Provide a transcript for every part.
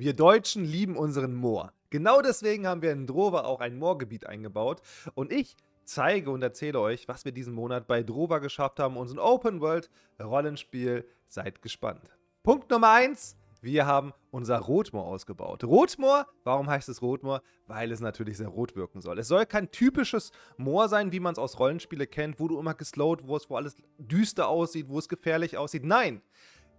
Wir Deutschen lieben unseren Moor. Genau deswegen haben wir in Drova auch ein Moorgebiet eingebaut und ich zeige und erzähle euch, was wir diesen Monat bei Drova geschafft haben, unseren Open World Rollenspiel. Seid gespannt. Punkt Nummer 1. Wir haben unser Rotmoor ausgebaut. Rotmoor, warum heißt es Rotmoor? Weil es natürlich sehr rot wirken soll. Es soll kein typisches Moor sein, wie man es aus Rollenspielen kennt, wo du immer geslowt wirst, wo alles düster aussieht, wo es gefährlich aussieht. Nein,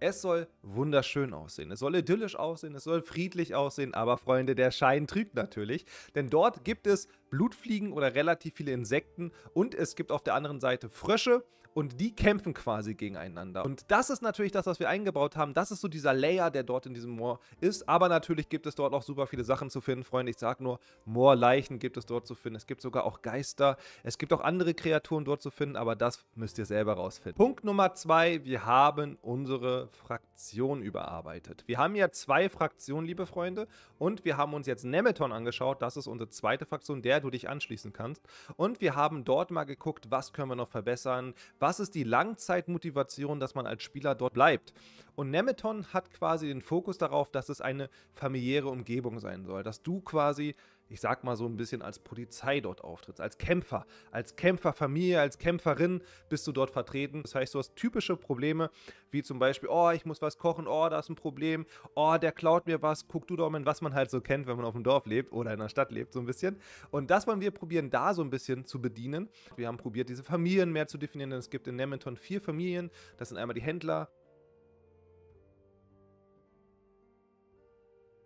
es soll wunderschön aussehen, es soll idyllisch aussehen, es soll friedlich aussehen, aber Freunde, der Schein trügt natürlich, denn dort gibt es Blutfliegen oder relativ viele Insekten und es gibt auf der anderen Seite Frösche und die kämpfen quasi gegeneinander. Und das ist natürlich das, was wir eingebaut haben. Das ist so dieser Layer, der dort in diesem Moor ist. Aber natürlich gibt es dort auch super viele Sachen zu finden, Freunde. Ich sag nur, Moorleichen gibt es dort zu finden. Es gibt sogar auch Geister. Es gibt auch andere Kreaturen dort zu finden, aber das müsst ihr selber rausfinden. Punkt Nummer zwei, wir haben unsere Fraktion überarbeitet. Wir haben ja zwei Fraktionen, liebe Freunde, und wir haben uns jetzt Nemeton angeschaut. Das ist unsere zweite Fraktion, der du dich anschließen kannst. Und wir haben dort mal geguckt, was können wir noch verbessern, was ist die Langzeitmotivation, dass man als Spieler dort bleibt? Und Nemeton hat quasi den Fokus darauf, dass es eine familiäre Umgebung sein soll, dass du quasi ich sag mal so ein bisschen als Polizei dort auftrittst, als Kämpfer, als Kämpferfamilie, als Kämpferin bist du dort vertreten. Das heißt, du hast typische Probleme, wie zum Beispiel, oh, ich muss was kochen, oh, da ist ein Problem, oh, der klaut mir was, guck du doch mal, was man halt so kennt, wenn man auf dem Dorf lebt oder in der Stadt lebt, so ein bisschen. Und das wollen wir probieren, da so ein bisschen zu bedienen. Wir haben probiert, diese Familien mehr zu definieren, es gibt in Nementon vier Familien. Das sind einmal die Händler,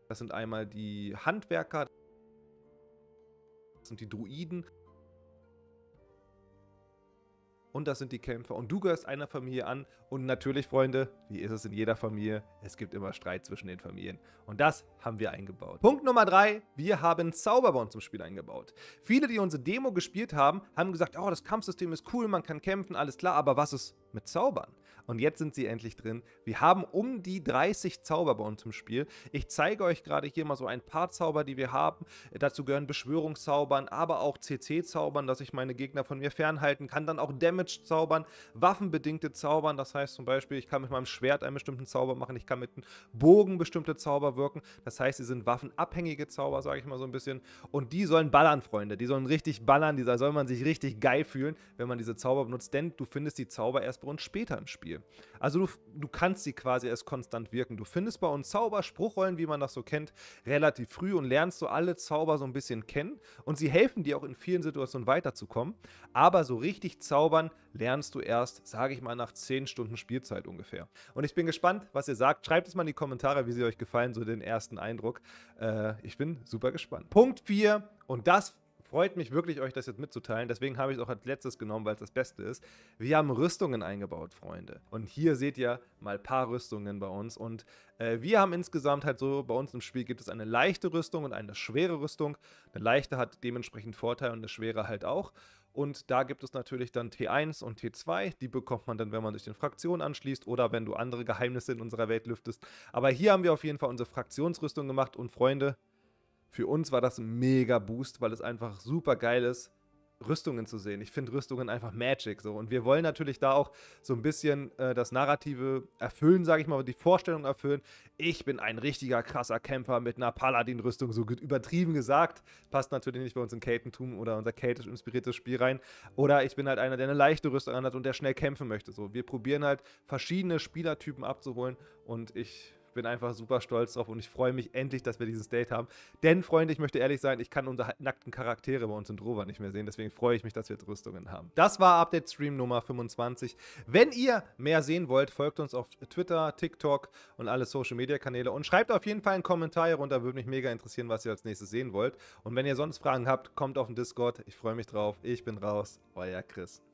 das sind einmal die Handwerker, und die Druiden und das sind die Kämpfer und du gehörst einer Familie an und natürlich, Freunde, wie ist es in jeder Familie, es gibt immer Streit zwischen den Familien und das haben wir eingebaut. Punkt Nummer drei: wir haben Zauber zum Spiel eingebaut. Viele, die unsere Demo gespielt haben, haben gesagt, oh, das Kampfsystem ist cool, man kann kämpfen, alles klar, aber was ist mit Zaubern? Und jetzt sind sie endlich drin. Wir haben um die 30 Zauber bei uns im Spiel. Ich zeige euch gerade hier mal so ein paar Zauber, die wir haben. Dazu gehören Beschwörungszaubern, aber auch CC-Zaubern, dass ich meine Gegner von mir fernhalten kann. Dann auch Damage Damage-Zaubern, waffenbedingte Zaubern, das heißt zum Beispiel, ich kann mit meinem Schwert einen bestimmten Zauber machen, ich kann mit einem Bogen bestimmte Zauber wirken, das heißt, sie sind waffenabhängige Zauber, sage ich mal so ein bisschen, und die sollen ballern, Freunde, die sollen richtig ballern, da soll man sich richtig geil fühlen, wenn man diese Zauber benutzt, denn du findest die Zauber erst bei uns später im Spiel. Also du, du kannst sie quasi erst konstant wirken. Du findest bei uns Zauber, Spruchrollen, wie man das so kennt, relativ früh und lernst so alle Zauber so ein bisschen kennen und sie helfen dir auch in vielen Situationen weiterzukommen, aber so richtig zaubern lernst du erst, sage ich mal, nach 10 Stunden Spielzeit ungefähr. Und ich bin gespannt, was ihr sagt. Schreibt es mal in die Kommentare, wie sie euch gefallen, so den ersten Eindruck. Äh, ich bin super gespannt. Punkt 4 und das freut mich wirklich, euch das jetzt mitzuteilen. Deswegen habe ich es auch als letztes genommen, weil es das Beste ist. Wir haben Rüstungen eingebaut, Freunde. Und hier seht ihr mal ein paar Rüstungen bei uns. Und äh, wir haben insgesamt halt so, bei uns im Spiel gibt es eine leichte Rüstung und eine schwere Rüstung. Eine leichte hat dementsprechend Vorteile und eine schwere halt auch. Und da gibt es natürlich dann T1 und T2. Die bekommt man dann, wenn man sich den Fraktionen anschließt oder wenn du andere Geheimnisse in unserer Welt lüftest. Aber hier haben wir auf jeden Fall unsere Fraktionsrüstung gemacht. Und Freunde, für uns war das ein mega Boost, weil es einfach super geil ist, Rüstungen zu sehen. Ich finde Rüstungen einfach Magic so. Und wir wollen natürlich da auch so ein bisschen äh, das Narrative erfüllen, sage ich mal, die Vorstellung erfüllen. Ich bin ein richtiger krasser Kämpfer mit einer Paladin-Rüstung, so übertrieben gesagt. Passt natürlich nicht bei uns in Keltentum oder unser keltisch inspiriertes Spiel rein. Oder ich bin halt einer, der eine leichte Rüstung anhat und der schnell kämpfen möchte. So, wir probieren halt verschiedene Spielertypen abzuholen und ich bin einfach super stolz drauf und ich freue mich endlich, dass wir dieses Date haben. Denn, Freunde, ich möchte ehrlich sein, ich kann unsere nackten Charaktere bei uns in Drover nicht mehr sehen. Deswegen freue ich mich, dass wir jetzt Rüstungen haben. Das war Update Stream Nummer 25. Wenn ihr mehr sehen wollt, folgt uns auf Twitter, TikTok und alle Social Media Kanäle und schreibt auf jeden Fall einen Kommentar hier runter. Würde mich mega interessieren, was ihr als nächstes sehen wollt. Und wenn ihr sonst Fragen habt, kommt auf den Discord. Ich freue mich drauf. Ich bin raus. Euer Chris.